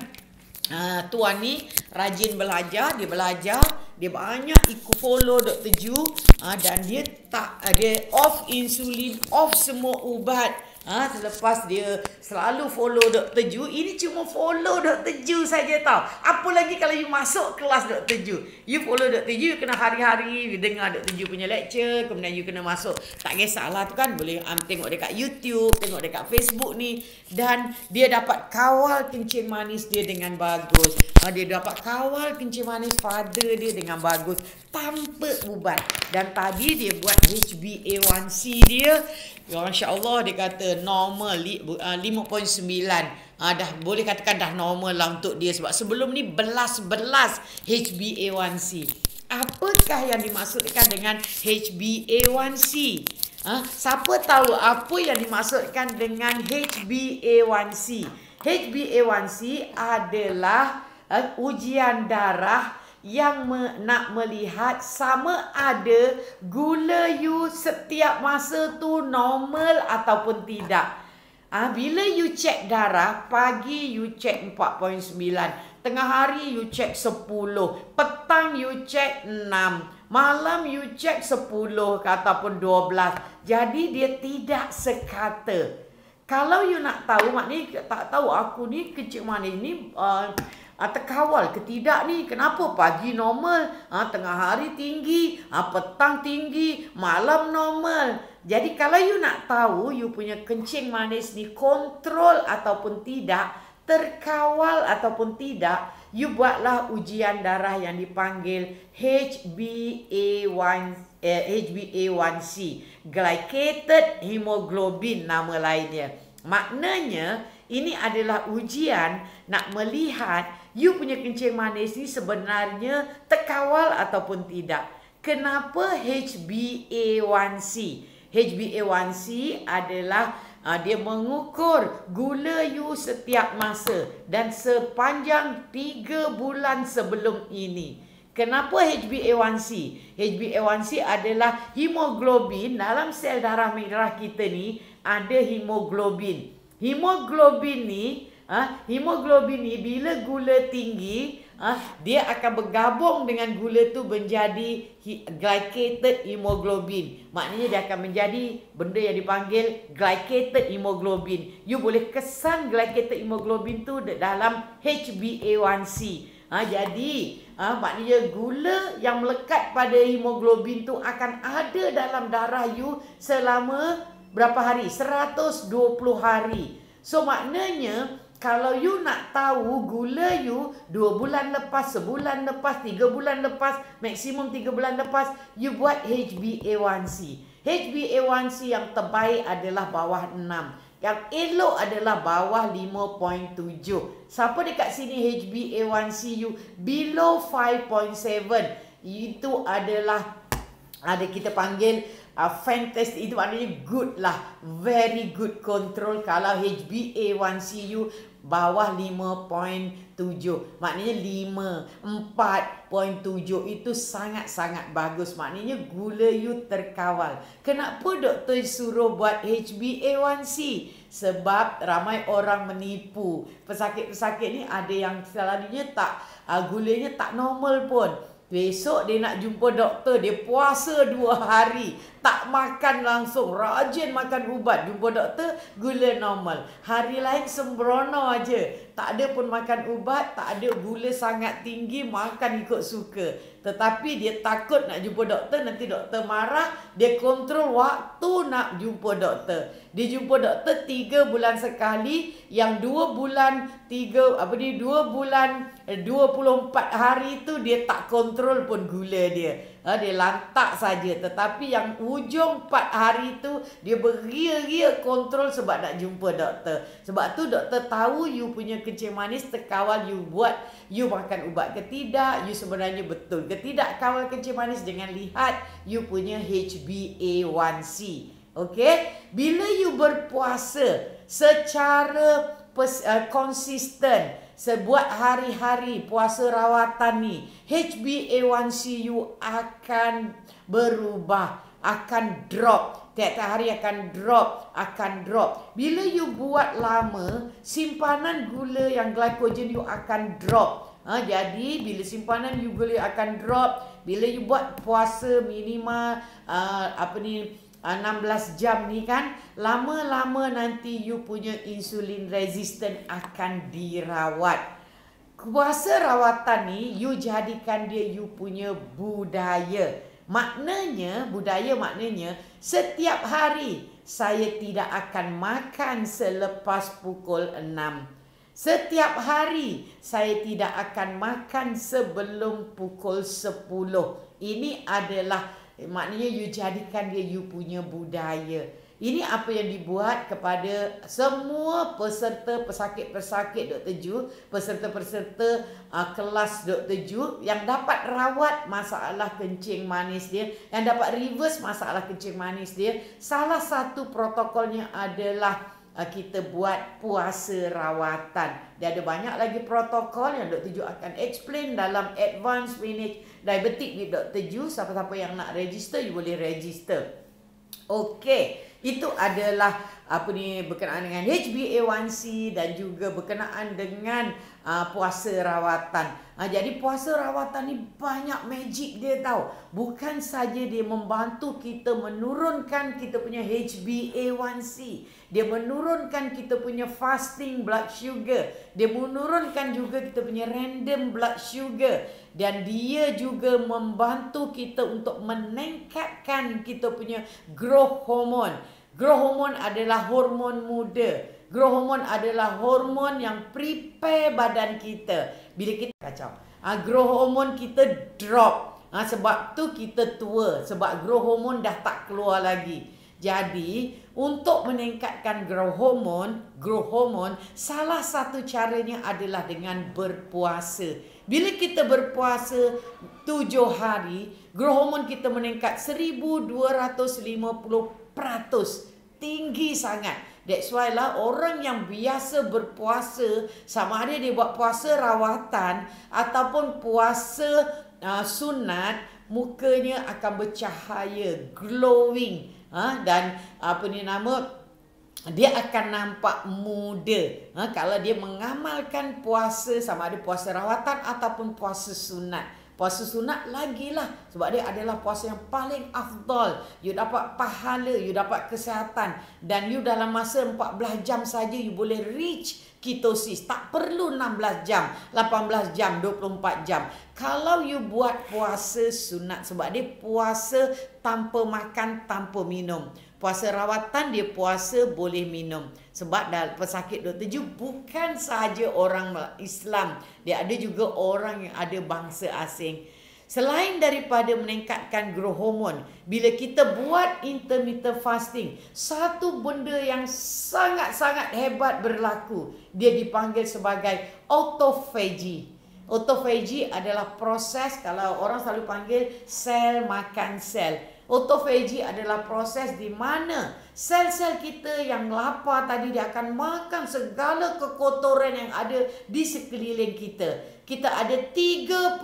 Ah, tuan ni rajin belajar, dia belajar, dia banyak ikut follow Dr. Ju uh, dan dia tak uh, dia off insulin, off semua ubat. Ha, selepas dia selalu follow Dr. Ju, ini cuma follow Dr. Ju saja tau. Apa lagi kalau you masuk kelas Dr. Ju? You follow Dr. Ju, you kena hari-hari dengar Dr. Ju punya lecture, kemudian you kena masuk. Tak kisahlah tu kan, boleh um, tengok dekat YouTube, tengok dekat Facebook ni. Dan dia dapat kawal kencing manis dia dengan bagus. Ha, dia dapat kawal kencing manis father dia dengan bagus. Tanpa ubat. Dan tadi dia buat HbA1c dia Ya, Masya Allah dia kata normal 5.9 ah, ah, dah boleh katakan dah normal lah untuk dia sebab sebelum ni belas-belas HbA1c apakah yang dimaksudkan dengan HbA1c ah, siapa tahu apa yang dimaksudkan dengan HbA1c HbA1c adalah uh, ujian darah yang me, nak melihat sama ada gula you setiap masa tu normal ataupun tidak. Ah ha, bila you check darah pagi you check 4.9, tengah hari you check 10, petang you check 6, malam you check 10 ataupun 12. Jadi dia tidak sekata. Kalau you nak tahu maknanya tak tahu aku ni kecil mana ni uh, ah, terkawal ke tidak ni? Kenapa pagi normal, ha, tengah hari tinggi, ha, petang tinggi, malam normal. Jadi kalau you nak tahu you punya kencing manis ni kontrol ataupun tidak, terkawal ataupun tidak, you buatlah ujian darah yang dipanggil HbA1 eh, HbA1c, glycated hemoglobin nama lainnya. Maknanya ini adalah ujian nak melihat you punya kencing manis ni sebenarnya terkawal ataupun tidak. Kenapa HbA1c? HbA1c adalah uh, dia mengukur gula you setiap masa dan sepanjang 3 bulan sebelum ini. Kenapa HbA1c? HbA1c adalah hemoglobin dalam sel darah merah kita ni ada hemoglobin. Hemoglobin ni Ah, ha? hemoglobin ni bila gula tinggi, ah ha? dia akan bergabung dengan gula tu menjadi glycated hemoglobin. Maknanya dia akan menjadi benda yang dipanggil glycated hemoglobin. You boleh kesan glycated hemoglobin tu dalam HbA1c. Ah ha? jadi, ah ha? maknanya gula yang melekat pada hemoglobin tu akan ada dalam darah you selama berapa hari? 120 hari. So maknanya kalau you nak tahu gula you dua bulan lepas, sebulan lepas, tiga bulan lepas, maksimum tiga bulan lepas, you buat HbA1c. HbA1c yang terbaik adalah bawah 6. Yang elok adalah bawah 5.7. Siapa dekat sini HbA1c you below 5.7? Itu adalah ada kita panggil uh, fantastic itu maknanya good lah very good control kalau HbA1c you bawah 5.7 maknanya 5.4.7 itu sangat-sangat bagus maknanya gula you terkawal kenapa doktor suruh buat HbA1c sebab ramai orang menipu pesakit-pesakit ni ada yang selalunya tak ah, gulanya tak normal pun Besok dia nak jumpa doktor, dia puasa dua hari. Tak makan langsung, rajin makan ubat. Jumpa doktor, gula normal. Hari lain sembrono aja. Tak ada pun makan ubat, tak ada gula sangat tinggi, makan ikut suka. Tetapi dia takut nak jumpa doktor Nanti doktor marah Dia kontrol waktu nak jumpa doktor Dia jumpa doktor 3 bulan sekali Yang 2 bulan 3 apa ni 2 bulan 24 eh, hari tu Dia tak kontrol pun gula dia ha, Dia lantak saja Tetapi yang ujung 4 hari tu Dia beria-ria kontrol sebab nak jumpa doktor Sebab tu doktor tahu you punya kencing manis Terkawal you buat You makan ubat ke tidak You sebenarnya betul ke tidak Kawal kencing manis dengan lihat You punya HbA1c Okay Bila you berpuasa Secara pers- eh, konsisten sebuat hari-hari puasa rawatan ni HbA1c you akan berubah akan drop tiap-tiap hari akan drop akan drop bila you buat lama simpanan gula yang glycogen you akan drop ha, jadi bila simpanan you gula akan drop bila you buat puasa minima uh, apa ni 16 ah, jam ni kan lama-lama nanti you punya insulin resistant akan dirawat. Kuasa rawatan ni you jadikan dia you punya budaya. Maknanya budaya maknanya setiap hari saya tidak akan makan selepas pukul 6. Setiap hari saya tidak akan makan sebelum pukul 10. Ini adalah Eh, maknanya you jadikan dia you punya budaya. Ini apa yang dibuat kepada semua peserta pesakit-pesakit Dr. Ju, peserta-peserta uh, kelas Dr. Ju yang dapat rawat masalah kencing manis dia, yang dapat reverse masalah kencing manis dia. Salah satu protokolnya adalah Eh, kita buat puasa rawatan. Dia ada banyak lagi protokol yang Dr. Ju akan explain dalam advance manage diabetic with Dr. Ju. Siapa-siapa yang nak register, you boleh register. Okey, itu adalah apa ni berkenaan dengan HbA1c dan juga berkenaan dengan uh, puasa rawatan. Uh, jadi puasa rawatan ni banyak magic dia tahu. Bukan saja dia membantu kita menurunkan kita punya HbA1c. Dia menurunkan kita punya fasting blood sugar. Dia menurunkan juga kita punya random blood sugar. Dan dia juga membantu kita untuk meningkatkan kita punya growth hormone. Growth hormone adalah hormon muda. Growth hormone adalah hormon yang prepare badan kita bila kita kacau. Ah ha, growth hormone kita drop. Ha, sebab tu kita tua, sebab growth hormone dah tak keluar lagi. Jadi, untuk meningkatkan growth hormone, growth hormone salah satu caranya adalah dengan berpuasa. Bila kita berpuasa tujuh hari, growth hormone kita meningkat 1250% tinggi sangat. That's why lah orang yang biasa berpuasa sama ada dia buat puasa rawatan ataupun puasa uh, sunat mukanya akan bercahaya glowing huh? Ha, dan apa ni nama dia akan nampak muda huh? Ha, kalau dia mengamalkan puasa sama ada puasa rawatan ataupun puasa sunat. Puasa sunat lagi lah. Sebab dia adalah puasa yang paling afdal. You dapat pahala, you dapat kesihatan. Dan you dalam masa 14 jam saja you boleh reach ketosis. Tak perlu 16 jam, 18 jam, 24 jam. Kalau you buat puasa sunat sebab dia puasa tanpa makan, tanpa minum. Puasa rawatan dia puasa boleh minum. Sebab dah pesakit 27 bukan sahaja orang Islam. Dia ada juga orang yang ada bangsa asing. Selain daripada meningkatkan growth hormone, bila kita buat intermittent fasting, satu benda yang sangat-sangat hebat berlaku. Dia dipanggil sebagai autophagy. Autophagy adalah proses kalau orang selalu panggil sel makan sel. Autophagy adalah proses di mana sel-sel kita yang lapar tadi dia akan makan segala kekotoran yang ada di sekeliling kita. Kita ada 37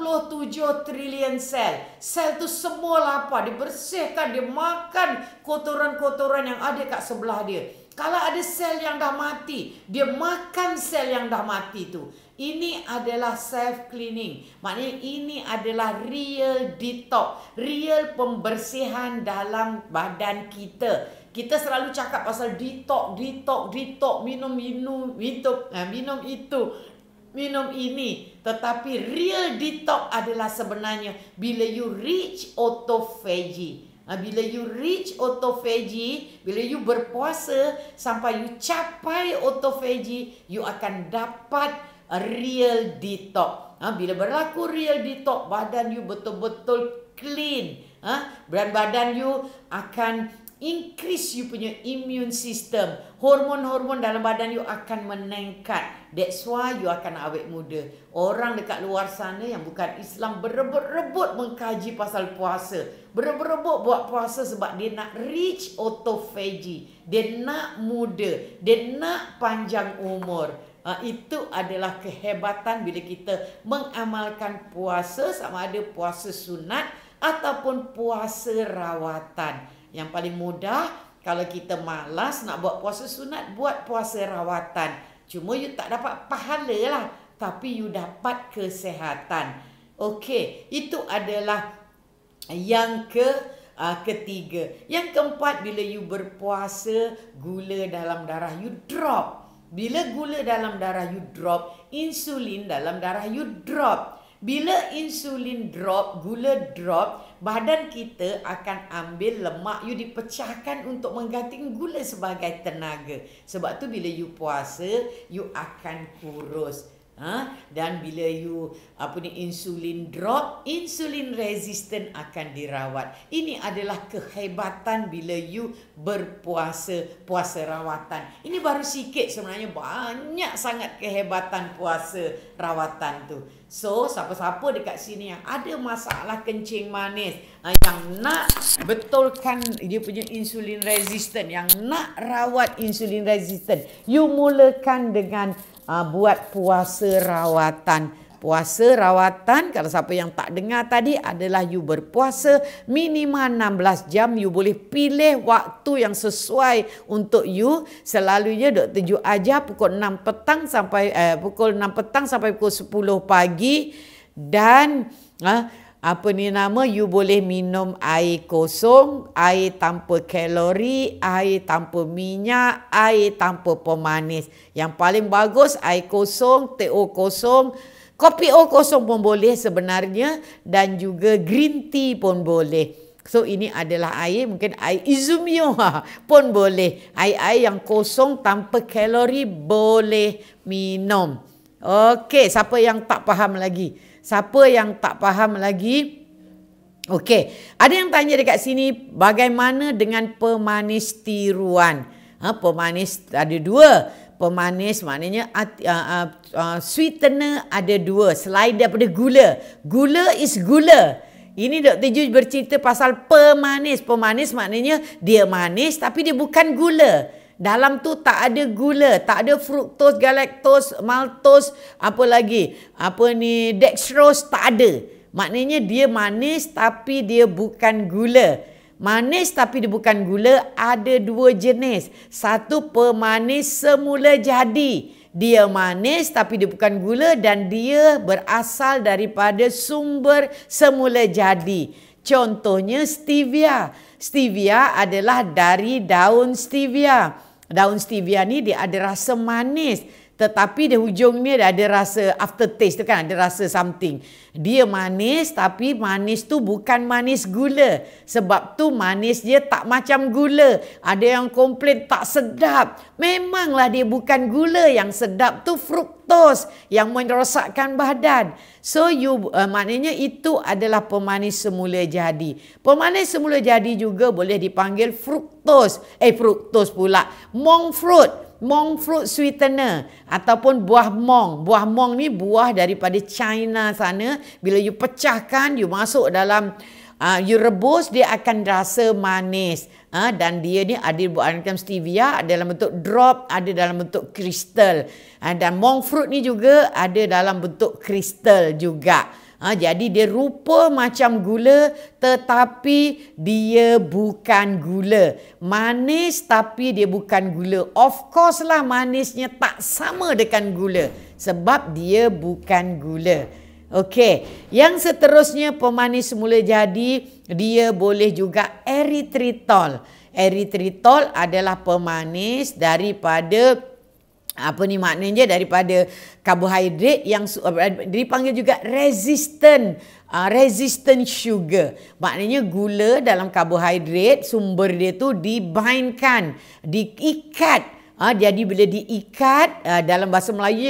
trilion sel. Sel tu semua lapar, dibersihkan, dia makan kotoran-kotoran yang ada kat sebelah dia. Kalau ada sel yang dah mati, dia makan sel yang dah mati tu. Ini adalah self cleaning. Maknanya ini adalah real detox, real pembersihan dalam badan kita. Kita selalu cakap pasal detox, detox, detox, minum minum itu, eh, minum itu, minum ini. Tetapi real detox adalah sebenarnya bila you reach autophagy. Ha, bila you reach autophagy, bila you berpuasa sampai you capai autophagy, you akan dapat a real detox. Ha, bila berlaku real detox, badan you betul-betul clean. Ha, dan badan you akan increase you punya immune system. Hormon-hormon dalam badan you akan meningkat. That's why you akan awet muda. Orang dekat luar sana yang bukan Islam berebut-rebut mengkaji pasal puasa. Berebut-rebut buat puasa sebab dia nak reach autophagy. Dia nak muda. Dia nak panjang umur. Ha, itu adalah kehebatan bila kita mengamalkan puasa sama ada puasa sunat ataupun puasa rawatan. Yang paling mudah kalau kita malas nak buat puasa sunat, buat puasa rawatan. Cuma you tak dapat pahala lah. Tapi you dapat kesehatan. Okey, itu adalah yang ke uh, ketiga. Yang keempat, bila you berpuasa, gula dalam darah you drop. Bila gula dalam darah you drop, insulin dalam darah you drop. Bila insulin drop, gula drop, badan kita akan ambil lemak you dipecahkan untuk mengganti gula sebagai tenaga. Sebab tu bila you puasa, you akan kurus. Ha? Dan bila you apa ni insulin drop, insulin resistant akan dirawat. Ini adalah kehebatan bila you berpuasa, puasa rawatan. Ini baru sikit sebenarnya banyak sangat kehebatan puasa rawatan tu. So, siapa-siapa dekat sini yang ada masalah kencing manis, ha, yang nak betulkan dia punya insulin resistant, yang nak rawat insulin resistant, you mulakan dengan uh, buat puasa rawatan. Puasa rawatan kalau siapa yang tak dengar tadi adalah you berpuasa minima 16 jam you boleh pilih waktu yang sesuai untuk you selalunya Dr. Ju aja pukul 6 petang sampai eh, pukul 6 petang sampai pukul 10 pagi dan eh, apa ni nama you boleh minum air kosong, air tanpa kalori, air tanpa minyak, air tanpa pemanis. Yang paling bagus air kosong, teh kosong, kopi o kosong pun boleh sebenarnya dan juga green tea pun boleh. So ini adalah air mungkin air izumio [LAUGHS] pun boleh. Air-air yang kosong tanpa kalori boleh minum. Okey, siapa yang tak faham lagi? Siapa yang tak faham lagi? Okey, ada yang tanya dekat sini bagaimana dengan pemanis tiruan? Ha, pemanis ada dua. Pemanis maknanya uh, uh, uh, sweetener ada dua selain daripada gula. Gula is gula. Ini Dr. Ju bercerita pasal pemanis. Pemanis maknanya dia manis tapi dia bukan gula. Dalam tu tak ada gula, tak ada fruktos, galaktos, maltos, apa lagi? Apa ni? Dextrose tak ada. Maknanya dia manis tapi dia bukan gula. Manis tapi dia bukan gula ada dua jenis. Satu pemanis semula jadi. Dia manis tapi dia bukan gula dan dia berasal daripada sumber semula jadi. Contohnya stevia. Stevia adalah dari daun stevia daun stevia ni dia ada rasa manis tetapi di hujungnya dia ada rasa after aftertaste kan ada rasa something dia manis tapi manis tu bukan manis gula sebab tu manis dia tak macam gula ada yang komplain tak sedap memanglah dia bukan gula yang sedap tu fruktos yang merosakkan badan so you uh, maknanya itu adalah pemanis semula jadi pemanis semula jadi juga boleh dipanggil fruktos eh fruktos pula monk fruit Mong fruit sweetener ataupun buah mong. Buah mong ni buah daripada China sana. Bila you pecahkan, you masuk dalam uh, you rebus dia akan rasa manis. Uh, dan dia ni ada buat macam stevia, ada dalam bentuk drop, ada dalam bentuk kristal. Uh, dan mong fruit ni juga ada dalam bentuk kristal juga. Ha, jadi dia rupa macam gula tetapi dia bukan gula. Manis tapi dia bukan gula. Of course lah manisnya tak sama dengan gula. Sebab dia bukan gula. Okey, yang seterusnya pemanis semula jadi dia boleh juga eritritol. Eritritol adalah pemanis daripada apa ni maknanya daripada karbohidrat yang dipanggil juga resistant uh, resistant sugar maknanya gula dalam karbohidrat sumber dia tu dibindkan diikat Ha, jadi bila diikat ah, dalam bahasa Melayu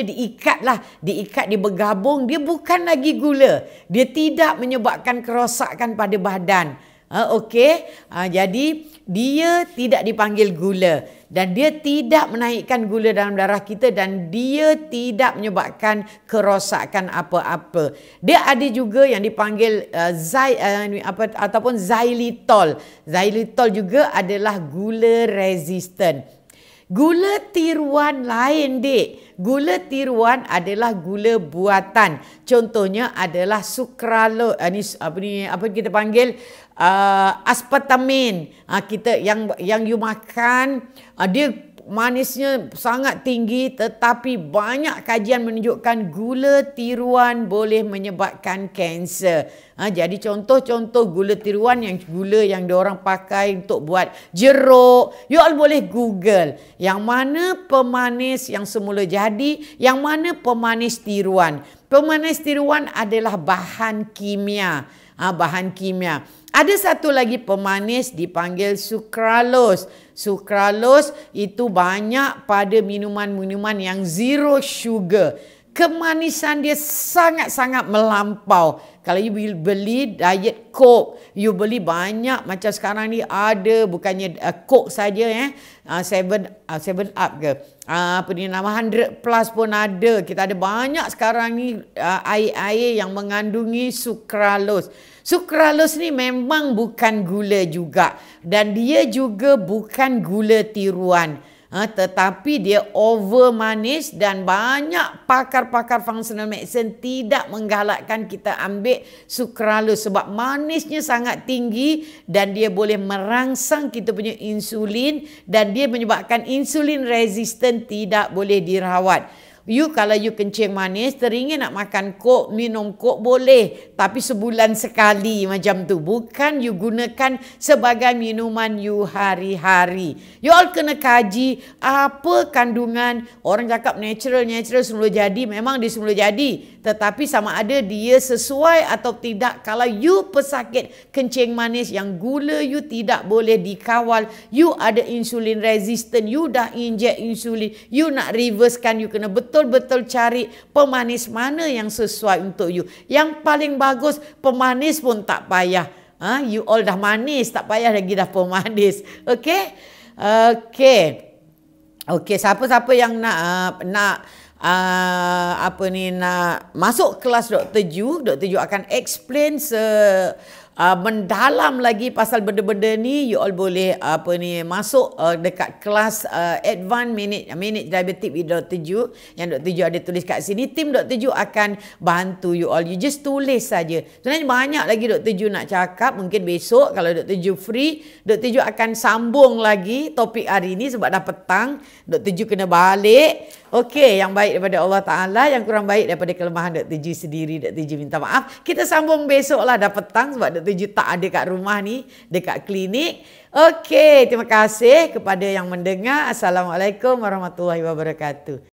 lah diikat dia bergabung dia bukan lagi gula dia tidak menyebabkan kerosakan pada badan Ha, Okey, ha, jadi dia tidak dipanggil gula dan dia tidak menaikkan gula dalam darah kita dan dia tidak menyebabkan kerosakan apa-apa. Dia ada juga yang dipanggil uh, zai, uh, apa, ataupun xylitol. Xylitol juga adalah gula resistant. Gula tiruan lain, dek. Gula tiruan adalah gula buatan. Contohnya adalah sukralo, ini ah, apa ni? Apa kita panggil uh, aspartamin? Uh, kita yang yang you makan, uh, dia manisnya sangat tinggi tetapi banyak kajian menunjukkan gula tiruan boleh menyebabkan kanser. Ha, jadi contoh-contoh gula tiruan yang gula yang diorang pakai untuk buat jeruk. You all boleh google yang mana pemanis yang semula jadi, yang mana pemanis tiruan. Pemanis tiruan adalah bahan kimia ha, bahan kimia. Ada satu lagi pemanis dipanggil sukralos. Sukralos itu banyak pada minuman-minuman yang zero sugar kemanisan dia sangat-sangat melampau. Kalau you beli diet coke, you beli banyak macam sekarang ni ada bukannya uh, coke saja eh. Uh, seven, uh, seven up ke? Uh, apa ni nama 100 plus pun ada. Kita ada banyak sekarang ni uh, air-air yang mengandungi sukralos. Sukralos ni memang bukan gula juga. Dan dia juga bukan gula tiruan. Ha, tetapi dia over manis dan banyak pakar-pakar functional medicine tidak menggalakkan kita ambil sukralus sebab manisnya sangat tinggi dan dia boleh merangsang kita punya insulin dan dia menyebabkan insulin resistant tidak boleh dirawat. You kalau you kencing manis, teringin nak makan kok, minum kok boleh. Tapi sebulan sekali macam tu. Bukan you gunakan sebagai minuman you hari-hari. You all kena kaji apa kandungan. Orang cakap natural, natural semula jadi. Memang di semula jadi tetapi sama ada dia sesuai atau tidak kalau you pesakit kencing manis yang gula you tidak boleh dikawal you ada insulin resistant you dah inject insulin you nak reversekan you kena betul-betul cari pemanis mana yang sesuai untuk you yang paling bagus pemanis pun tak payah ha you all dah manis tak payah lagi dah pemanis [LAUGHS] Okay, okay, okay. siapa-siapa yang nak uh, nak uh, apa ni nak masuk kelas Dr. Ju, Dr. Ju akan explain se Uh, mendalam lagi pasal benda-benda ni you all boleh uh, apa ni masuk uh, dekat kelas uh, advanced minute minute diabetic with Dr. Ju yang Dr. Ju ada tulis kat sini tim Dr. Ju akan bantu you all you just tulis saja sebenarnya banyak lagi Dr. Ju nak cakap mungkin besok kalau Dr. Ju free Dr. Ju akan sambung lagi topik hari ni sebab dah petang Dr. Ju kena balik Okey, yang baik daripada Allah Ta'ala, yang kurang baik daripada kelemahan Dr. Ji sendiri. Dr. Ji minta maaf. Kita sambung besoklah dah petang sebab Dr. Ji tak ada kat rumah ni, dekat klinik. Okey, terima kasih kepada yang mendengar. Assalamualaikum warahmatullahi wabarakatuh.